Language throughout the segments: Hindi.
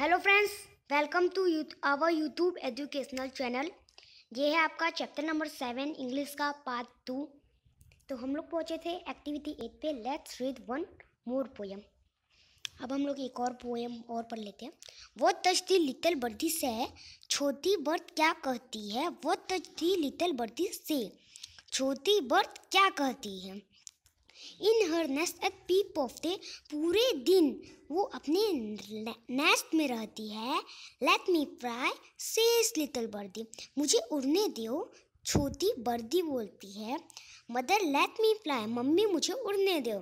hello friends welcome to our YouTube educational channel ये है आपका चैप्टर नंबर सेवन इंग्लिश का पार्ट टू तो हम लोग पहुँचे थे एक्टिविटी एट पे let's read one more poem अब हम लोग एक और पोएम और पढ़ लेते हैं वो तस्ती लिटल लिटिल बर्दी से छोटी बर्थ क्या कहती है वो तस्ती लिटल लिटिल बर्दी से छोटी बर्थ क्या कहती है in her nest at peep of day पूरे दिन वो अपने नेस्ट में रहती है let me fly says little birdie मुझे उड़ने दो छोटी बर्दी बोलती है mother let me fly mummy मुझे उड़ने दो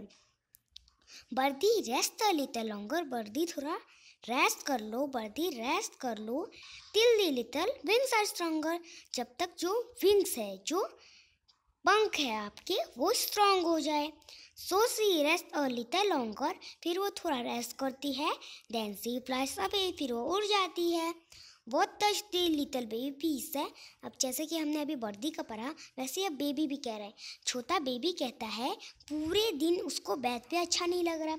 birdie rest a little longer birdie थोड़ा रेस्ट कर लो बर्दी रेस्ट कर लो till the little wings are stronger जब तक जो विंग्स है जो पंख है आपके वो स्ट्रांग हो जाए so she rest a little longer फिर वो थोड़ा रेस्ट करती है देन सी प्लस अबे फिर वो उड़ जाती है बहुत टच दी लिटल बेबी पीस है अब जैसे कि हमने अभी बर्दी का पढ़ा वैसे अब बेबी भी कह रहा है छोटा बेबी कहता है पूरे दिन उसको बैठ पे अच्छा नहीं लग रहा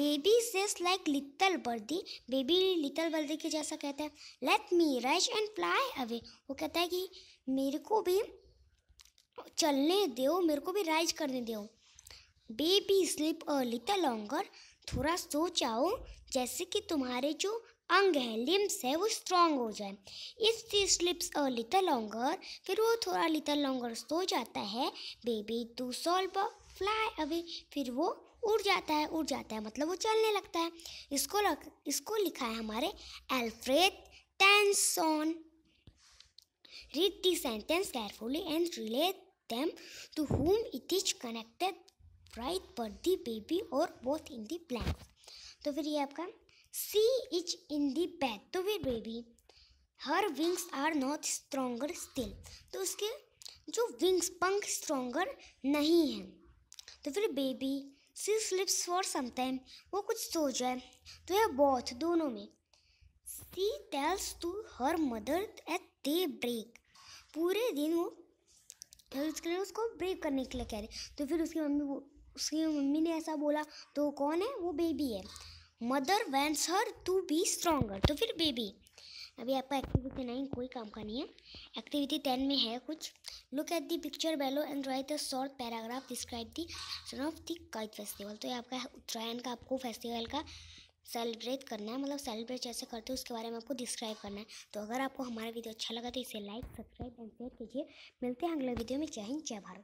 baby says like little birdie baby little birdie के जैसा कहता है let me rush and fly away वो कहता है कि मेरे को भी चलने दो मेरे को भी राइज करने दो baby sleep a little longer थोड़ा सो जाओ जैसे कि तुम्हारे जो अंग है लिम्स है वो स्ट्रांग हो जाए इस she sleeps a little longer फिर वो थोड़ा लिटल लॉन्गर सो जाता है baby too shall fly away फिर वो उड़ जाता है उड़ जाता है मतलब वो चलने लगता है इसको लग, इसको लिखा है हमारे Alfred Tennyson read the sentence carefully and relate them to whom it is connected right पर the baby or both in the blank तो फिर ये आपका सी इच इन दी बैग तो फिर baby her wings are not stronger still तो उसके जो विंग्स पंख स्ट्रोंगर नहीं हैं तो फिर baby she sleeps for sometime वो कुछ सो जाए तो यह बॉथ दोनों में she tells to her mother at daybreak पूरे दिन वो तो उसके लिए उसको ब्रेक करने के लिए कह रहे तो फिर उसकी मम्मी वो उसकी मम्मी ने ऐसा बोला तो कौन है वो बेबी है mother wants her to be stronger तो फिर बेबी अभी आपका एक्टिविटी नहीं कोई काम का नहीं है एक्टिविटी टेन में है कुछ look at the picture below and write the short paragraph describe the scene of the kite festival तो ये आपका उत्तरायण का आपको फेस्टिवल का सेलिब्रेट करना है मतलब सेलिब्रेट जैसे करते हैं उसके बारे में आपको डिस्क्राइब करना है तो अगर आपको हमारा वीडियो अच्छा लगा तो इसे लाइक सब्सक्राइब एंड शेयर कीजिए मिलते हैं अगले वीडियो में जय हिंद जय भारत